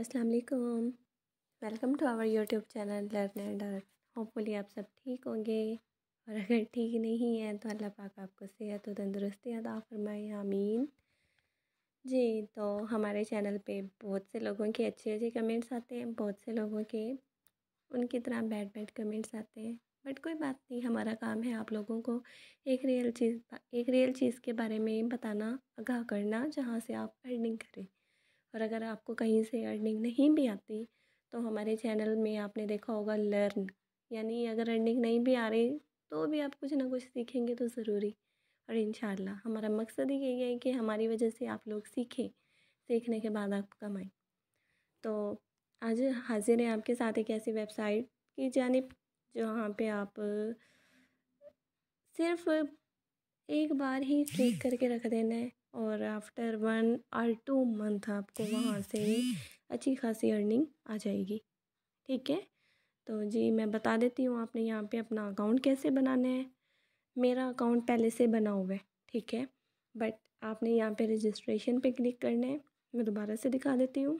अस्सलाम वालेकुम welcome to our YouTube channel learn and earn hopefully आप सब ठीक होंगे और अगर ठीक नहीं है तो अल्लाह पाक आपको सेहत व तंदुरुस्ती अदा फरमाए आमीन जी तो हमारे चैनल पे बहुत से लोगों के अच्छे अच्छे कमेंट्स आते हैं बहुत से लोगों के उनकी तरह बैड बैड कमेंट्स आते हैं बट कोई बात नहीं हमारा काम है आप लोगों को एक रियल चीज़ एक रियल चीज़ के बारे में बताना आगाह करना जहाँ से आप अर्निंग करें और अगर आपको कहीं से अर्निंग नहीं भी आती तो हमारे चैनल में आपने देखा होगा लर्न यानी अगर अर्निंग नहीं भी आ रही तो भी आप कुछ ना कुछ सीखेंगे तो ज़रूरी और इन हमारा मकसद ही यही है कि हमारी वजह से आप लोग सीखें सीखने के बाद आप कमाएँ तो आज हाजिर है आपके साथ एक ऐसी वेबसाइट की जानब जहाँ पे आप सिर्फ एक बार ही क्लिक करके रख देना है और आफ्टर वन और टू मंथ आपको वहाँ से अच्छी खासी अर्निंग आ जाएगी ठीक है तो जी मैं बता देती हूँ आपने यहाँ पे अपना अकाउंट कैसे बनाना है मेरा अकाउंट पहले से बना हुआ है ठीक है बट आपने यहाँ पे रजिस्ट्रेशन पे क्लिक करना है मैं दोबारा से दिखा देती हूँ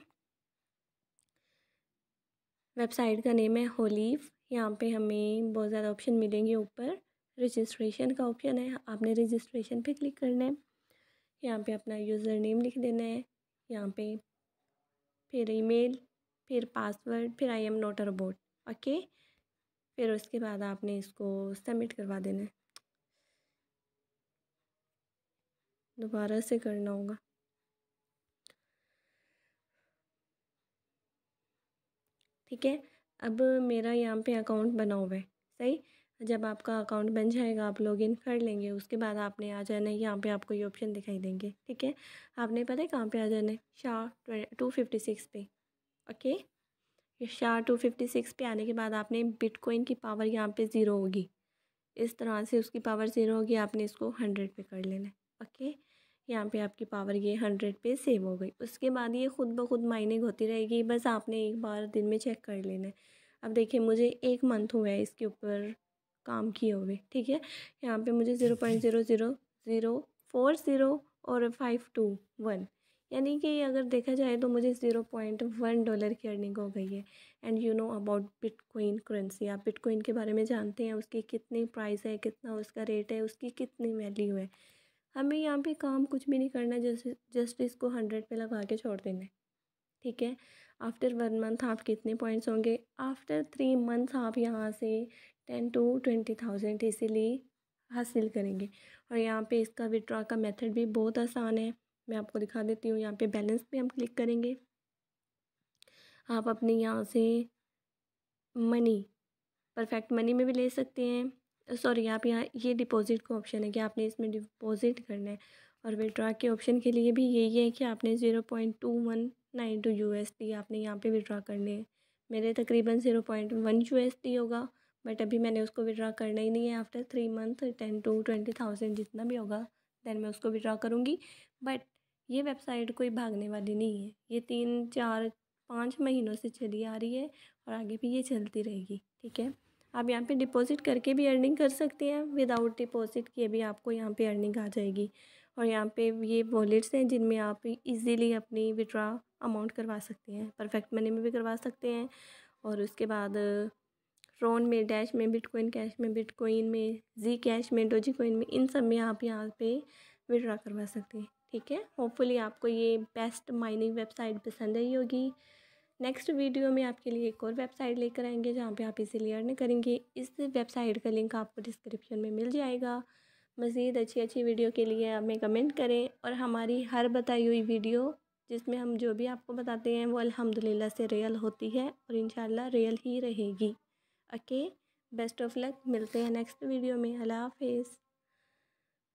वेबसाइट का नेम है होलीफ यहाँ पे हमें बहुत ज़्यादा ऑप्शन मिलेंगे ऊपर रजिस्ट्रेशन का ऑप्शन है आपने रजिस्ट्रेशन पे क्लिक करना है यहाँ पे अपना यूज़र नेम लिख देना है यहाँ पे फिर ईमेल फिर पासवर्ड फिर I am not a okay फिर उसके बाद आपने इसको सबमिट करवा देना है दोबारा से करना होगा ठीक है अब मेरा यहाँ पे अकाउंट बना हुआ है सही जब आपका अकाउंट बन जाएगा आप लॉगिन कर लेंगे उसके बाद आपने आ जाना है यहाँ पे आपको ये ऑप्शन दिखाई देंगे ठीक है आपने पता है कहाँ पे आ जाना है शाह टू फिफ्टी सिक्स पे ओके शाह टू फिफ्टी सिक्स पे आने के बाद आपने बिटकॉइन की पावर यहाँ पे ज़ीरो होगी इस तरह से उसकी पावर ज़ीरो होगी आपने इसको हंड्रेड पे कर लेना है ओके यहाँ पर आपकी पावर ये हंड्रेड पे सेव हो गई उसके बाद ये खुद ब खुद माइनिंग होती रहेगी बस आपने एक बार दिन में चेक कर लेना है अब देखिए मुझे एक मंथ हुआ है इसके ऊपर काम किए हुए ठीक है यहाँ पे मुझे zero point zero zero zero four zero और फाइव टू वन यानी कि अगर देखा जाए तो मुझे ज़ीरो पॉइंट वन डॉलर की अर्निंग हो गई है and you know about bitcoin currency आप बिटकॉइन के बारे में जानते हैं उसकी कितनी प्राइस है कितना उसका रेट है उसकी कितनी वैल्यू है हमें यहाँ पे काम कुछ भी नहीं करना जैसे जस्ट इसको हंड्रेड पे लगा के छोड़ देना है ठीक है आफ्टर वन मंथ आप कितने पॉइंट्स होंगे आफ्टर थ्री मंथ्स आप यहाँ से टेन टू ट्वेंटी थाउजेंड इसीलिए हासिल करेंगे और यहाँ पे इसका विड्रॉ का मेथड भी बहुत आसान है मैं आपको दिखा देती हूँ यहाँ पे बैलेंस पे हम क्लिक करेंगे आप अपने यहाँ से मनी परफेक्ट मनी में भी ले सकते हैं सॉरी आप यहाँ ये डिपॉजिट का ऑप्शन है कि आपने इसमें डिपॉजिट करना है और विड्रॉ के ऑप्शन के लिए भी यही है कि आपने zero point two one nine two U S T आपने यहाँ पे विड्रॉ करने है मेरे तकरीबन zero point one U S T होगा बट अभी मैंने उसको विड्रा करना ही नहीं है after three month ten two twenty thousand जितना भी होगा देन मैं उसको विड्रा करूँगी बट ये वेबसाइट कोई भागने वाली नहीं है ये तीन चार पाँच महीनों से चली आ रही है और आगे भी ये चलती रहेगी ठीक है आप यहाँ पे डिपॉजिट करके भी अर्निंग कर सकते हैं विदाउट डिपॉजिट किए भी आपको यहाँ पे अर्निंग आ जाएगी और यहाँ पे ये वॉलेट्स हैं जिनमें आप इजीली अपनी विड्रा अमाउंट करवा सकते हैं परफेक्ट मनी में भी करवा सकते हैं और उसके बाद ट्रोन में डैश में बिटकॉइन कैश में बिटकॉइन में जी कैश में डोजी कॉइन में इन सब में आप यहाँ पे विड्रा करवा सकते हैं ठीक है होपफुली आपको ये बेस्ट माइनिंग वेबसाइट पसंद आई होगी नेक्स्ट वीडियो में आपके लिए एक और वेबसाइट लेकर आएंगे जहाँ पे आप इसे अर्न करेंगे इस वेबसाइट का लिंक आपको डिस्क्रिप्शन में मिल जाएगा मज़ीद अच्छी अच्छी वीडियो के लिए हमें कमेंट करें और हमारी हर बताई हुई वीडियो जिसमें हम जो भी आपको बताते हैं वो अलहमदिल्ला से रियल होती है और इन रियल ही रहेगी ओके बेस्ट ऑफ लक मिलते हैं नेक्स्ट वीडियो में अल्लाह हाफिज़